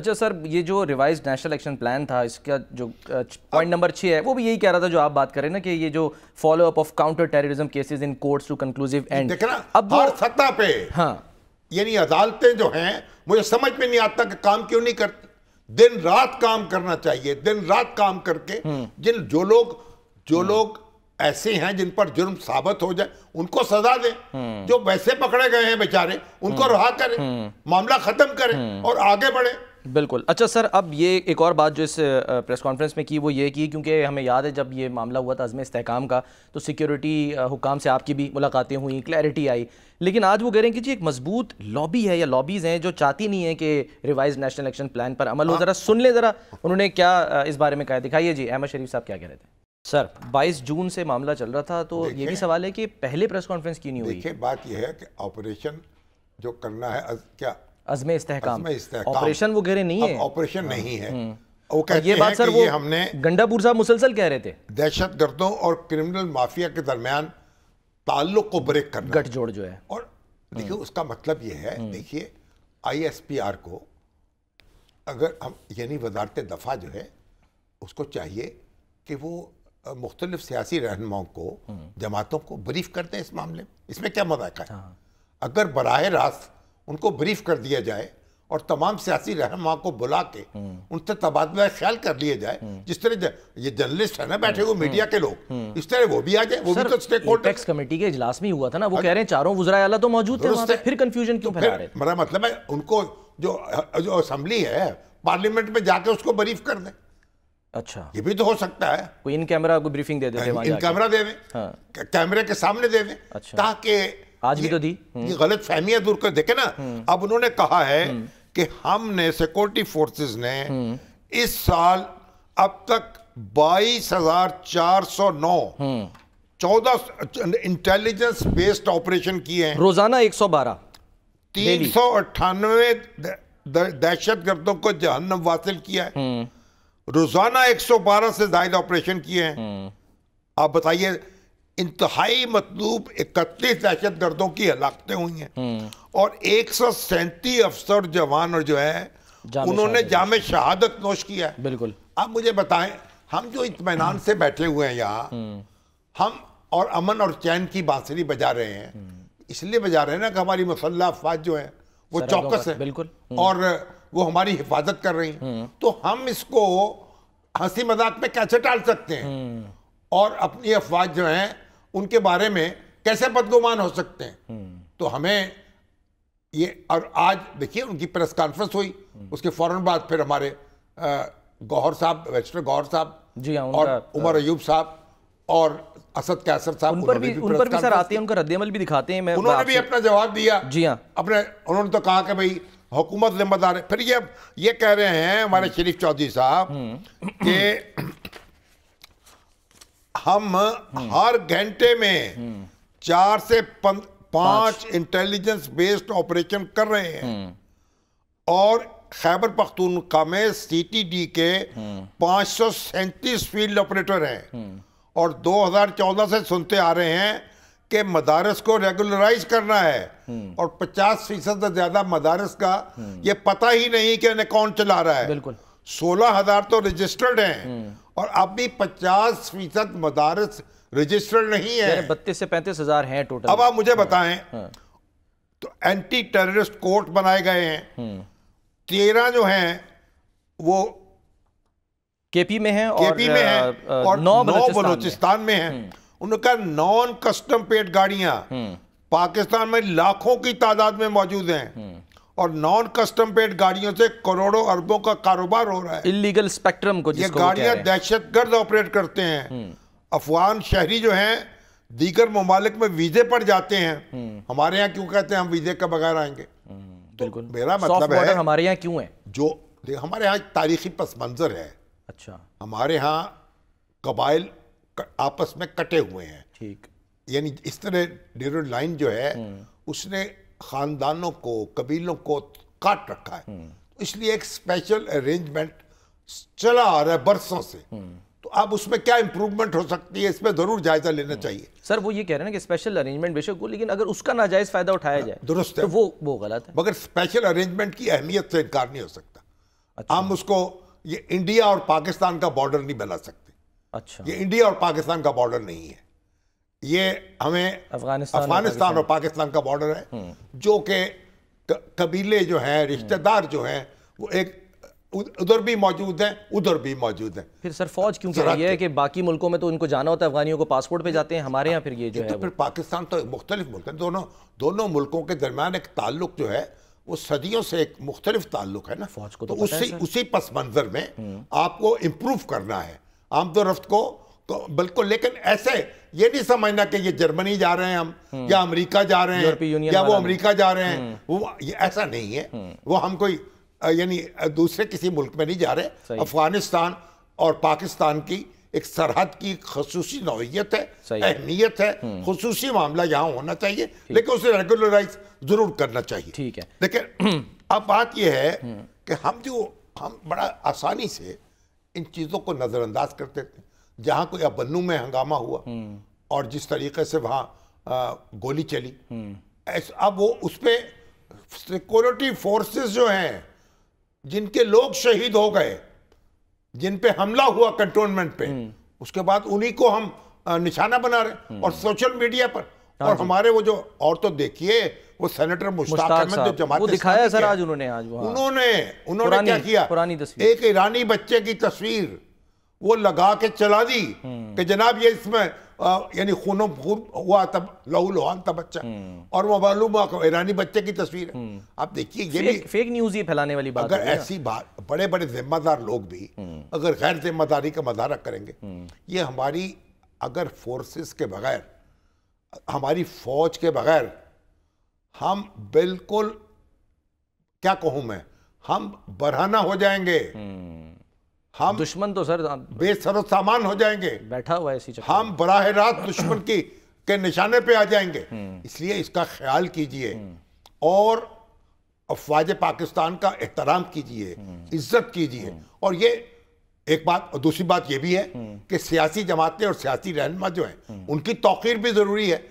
अच्छा सर ये जो रिवाइज नेशनल एक्शन प्लान था इसका जो पॉइंट नंबर छः है वो भी यही कह रहा था जो आप बात कर रहे हैं ना कि ये जो follow up of counter terrorism cases in courts to conclusive end अब हर सत्ता पे हाँ यानी अदालतें जो हैं मुझे समझ में नहीं आता कि काम क्यों नहीं करते दिन रात काम करना चाहिए दिन रात काम करके हम्म। जिन जो लोग जो हम्म। लोग ऐसे हैं जिन पर जुर्म साबित हो जाए उनको सजा दें हम्म। जो वैसे पकड़े गए हैं बेचारे उनको रहा करें मामला खत्म करें और आगे बढ़े बिल्कुल अच्छा सर अब ये एक और बात जो इस प्रेस कॉन्फ्रेंस में की वो ये की क्योंकि हमें याद है जब ये मामला हुआ था अज़म इसकाम का तो सिक्योरिटी हुकाम से आपकी भी मुलाकातें हुई क्लैरिटी आई लेकिन आज वो कह रहे हैं कि जी एक मजबूत लॉबी है या लॉबीज़ हैं जो चाहती नहीं है कि रिवाइज नेशनल एक्शन प्लान पर अमल हो हाँ। ज़रा सुन ले ज़रा उन्होंने क्या इस बारे में कहा दिखाइए जी अहमद शरीफ साहब क्या कह रहे थे सर 22 जून से मामला चल रहा था तो ये भी सवाल है कि पहले प्रेस कॉन्फ्रेंस की नहीं हुई देखिए बात यह है कि ऑपरेशन जो करना है क्या अजमे इस्तेकाम ऑपरेशन वो गहरे नहीं है ऑपरेशन नहीं हाँ। है हम्म। वो कहते ये बात सर वो हमने गंडापुर साहब मुसलसल कह रहे थे दहशत गर्दों और क्रिमिनल माफिया के दरमियान ताल्लुक को ब्रेक करना गठजोड़ जो है और देखिए उसका मतलब ये है हम्म। देखिए आईएसपीआर को अगर हम यानी वजारत दफ़ा जो है उसको चाहिए कि वो मुख्तलिफ सियासी रहनुमाओं को हम्म। जमातों को ब्रीफ करते हैं इस मामले में इसमें क्या मजाक है हाँ। अगर बरह रास्त उनको ब्रीफ कर दिया जाए और तमाम सियासी रहनमा को बुला के उनसे तबादला ख्याल कर लिया जाए जिस तरह ये जर्नलिस्ट है ना बैठे हुए मीडिया के लोग इस तरह वो भी आ जाए वो भी तो स्टेक होल्डर टैक्स कमेटी के इजलास में हुआ था ना वो कह रहे हैं चारों वजरा तो मौजूद थे फिर कंफ्यूजन तो क्यों फैला रहे मेरा मतलब है उनको जो जो असम्बली है पार्लियामेंट में जाकर उसको ब्रीफ कर दे अच्छा ये भी तो हो सकता है कोई इन कैमरा को ब्रीफिंग दे दे इन कैमरा दे दें हाँ। कैमरे के सामने दे दें अच्छा। ताकि आज भी तो दी ये हम्म। गलत फहमियां दूर कर देखे ना हम्म। अब उन्होंने कहा है हम्म। कि हमने सिक्योरिटी फोर्सेस ने इस साल अब तक बाईस हजार चार सौ नौ चौदह इंटेलिजेंस बेस्ड ऑपरेशन किए हैं रोजाना एक सौ बारह तीन सौ अट्ठानवे दहशत गर्दों को जहन्नम वासिल किया है रोजाना एक सौ बारह से ज्यादा ऑपरेशन किए हैं आप बताइए इंतहाई मतलूब इकतीस दहशत गर्दों की हलाकतें हुई हैं हम्म। और एक सौ सैंतीस अफसर जवान और जो है उन्होंने जाम शहादत नोश किया है बिल्कुल आप मुझे बताएं हम जो इतमान से बैठे हुए हैं यहाँ हम्म। हम और अमन और चैन की बांसुरी बजा रहे हैं हम्म। इसलिए बजा रहे हैं ना कि हमारी मुसल्ला अफवाज जो है वो चौकस है बिल्कुल और वो हमारी हिफाजत कर रही है तो हम इसको हंसी मजाक में कैसे टाल सकते हैं और अपनी अफवाज जो है उनके बारे में कैसे बदगुमान हो सकते हैं हम्म। तो हमें ये और आज देखिए उनकी प्रेस कॉन्फ्रेंस हुई हम्म। उसके फौरन बाद फिर हमारे गौहर साहब बैरिस्टर गौहर साहब जी हाँ और उमर अयूब साहब और असद कैसर साहब उन पर भी, भी उन पर भी सर आते हैं उनका रद्दमल भी दिखाते हैं मैं उन्होंने भी अपना जवाब दिया जी हाँ अपने उन्होंने तो कहा कि भाई हुकूमत जिम्मेदार है फिर ये ये कह रहे हैं हमारे हम्म। शरीफ चौधरी साहब कि हम हर घंटे में चार से पांच इंटेलिजेंस बेस्ड ऑपरेशन कर रहे हैं हम्म। और खैबर पख्तूनखा में सीटीडी के हम्म। पांच सौ फील्ड ऑपरेटर हैं हम्म। और 2014 से सुनते आ रहे हैं कि मदारस को रेगुलराइज करना है और 50 फीसद से ज़्यादा मदारस का ये पता ही नहीं कि कौन चला रहा है बिल्कुल सोलह हजार तो रजिस्टर्ड हैं हम्म। और अभी पचास फीसद मदारस रजिस्टर्ड नहीं है बत्तीस से पैंतीस हजार है टोटल अब आप मुझे हाँ। बताएं हाँ। तो एंटी टेररिस्ट कोर्ट बनाए गए हैं हम्म। तेरह जो हैं वो केपी में है केपी में है और नौ बलोचिस्तान में है हम्म। उनका नॉन कस्टम पेड गाड़ियां पाकिस्तान में लाखों की तादाद में मौजूद हैं और नॉन कस्टम पेड गाड़ियों से करोड़ों अरबों का कारोबार हो रहा है इलीगल स्पेक्ट्रम को ये गाड़ियां दहशत गर्द ऑपरेट करते हैं हम्म। अफगान शहरी जो हैं दीगर ममालिक में वीजे पर जाते हैं हम्म। हमारे यहाँ क्यों कहते हैं हम वीजे के बगैर आएंगे हम्म, तो बिल्कुल मेरा मतलब है हमारे यहाँ क्यों है जो हमारे यहाँ तारीखी पस मंजर है अच्छा हमारे यहाँ कबाइल आपस में कटे हुए हैं ठीक यानी इस तरह डेरो लाइन जो है उसने ख़ानदानों को कबीलों को काट रखा है तो इसलिए एक स्पेशल अरेंजमेंट चला आ रहा है बरसों से तो अब उसमें क्या इंप्रूवमेंट हो सकती है इसमें जरूर जायजा लेना चाहिए सर वो ये कह रहे हैं कि स्पेशल अरेंजमेंट बेशक हो लेकिन अगर उसका नाजायज फायदा उठाया हाँ, जाए दुरुस्त तो है तो वो वो गलत है मगर स्पेशल अरेंजमेंट की अहमियत से इनकार नहीं हो सकता अच्छा। हम उसको ये इंडिया और पाकिस्तान का बॉर्डर नहीं बना सकते अच्छा ये इंडिया और पाकिस्तान का बॉर्डर नहीं है ये हमें अफगानिस्तान अफगानिस्तान और पाकिस्तान का बॉर्डर है हम्म। जो कि कबीले जो हैं रिश्तेदार जो हैं वो एक उधर भी मौजूद हैं उधर भी मौजूद हैं फिर सर फौज क्यों कह रही है कि बाकी मुल्कों में तो उनको जाना होता है अफगानियों को पासपोर्ट पे जाते हैं हमारे यहाँ फिर ये जो तो है फिर पाकिस्तान तो मुख्तलिफ मुल्क है दोनों दोनों मुल्कों के दरमियान एक ताल्लुक जो है वो सदियों से एक मुख्तलिफ ताल्लुक है ना फौज को तो, तो उसी उसी पस मंज़र में हम्म। आपको इम्प्रूव करना है आमदोरफ्त को तो बिल्कुल लेकिन ऐसे ये नहीं समझना कि ये जर्मनी जा रहे हैं हम हम्म। या अमेरिका जा रहे हैं या वो अमेरिका जा रहे हैं हम्म। वो ऐसा नहीं है हम्म। वो हम कोई यानी दूसरे किसी मुल्क में नहीं जा रहे अफगानिस्तान और पाकिस्तान की एक सरहद की खसूसी नौीयत है अहमियत है खसूसी मामला यहाँ होना चाहिए लेकिन उसे रेगुलराइज जरूर करना चाहिए ठीक है लेकिन अब बात यह है कि हम जो हम बड़ा आसानी से इन चीज़ों को नज़रअंदाज करते थे जहां को या बन्नू में हंगामा हुआ हम्म। और जिस तरीके से वहां गोली चली हम्म। अब वो उस पर सिक्योरिटी फोर्सेस जो हैं जिनके लोग शहीद हो गए जिन पे हमला हुआ कंटोनमेंट पे हम्म। उसके बाद उन्हीं को हम निशाना बना रहे और सोशल मीडिया पर हाँ और हमारे वो जो और तो देखिए वो सेनेटर मुश्ताक अहमद जो जमात वो दिखाया सर आज उन्होंने आज हाँ। उन्होंने उन्होंने क्या किया पुरानी तस्वीर एक ईरानी बच्चे की तस्वीर वो लगा के चला दी कि हम्म। जनाब ये इसमें यानी खूनों खून हुआ तब लहू लुहान था बच्चा और वो मालूम ईरानी बच्चे की तस्वीर है हम्म। आप देखिए ये भी फेक न्यूज ही फैलाने वाली बात अगर ऐसी बात बड़े बड़े जिम्मेदार लोग भी हम्म। अगर गैर जिम्मेदारी का मजारा करेंगे ये हमारी अगर फोर्सेस के बगैर हमारी फौज के बगैर हम बिल्कुल क्या कहूं मैं हम बरहाना हो जाएंगे हम दुश्मन तो सर हाँ। बेसर सामान हो जाएंगे बैठा हुआ ऐसी हम बराह रात दुश्मन की के निशाने पे आ जाएंगे हम्म। इसलिए इसका ख्याल कीजिए हम्म। और अफवाज पाकिस्तान का एहतराम कीजिए हम्म। इज्जत कीजिए और ये एक बात और दूसरी बात यह भी है कि सियासी जमातें और सियासी रहनमा जो हैं उनकी तोकीर भी ज़रूरी है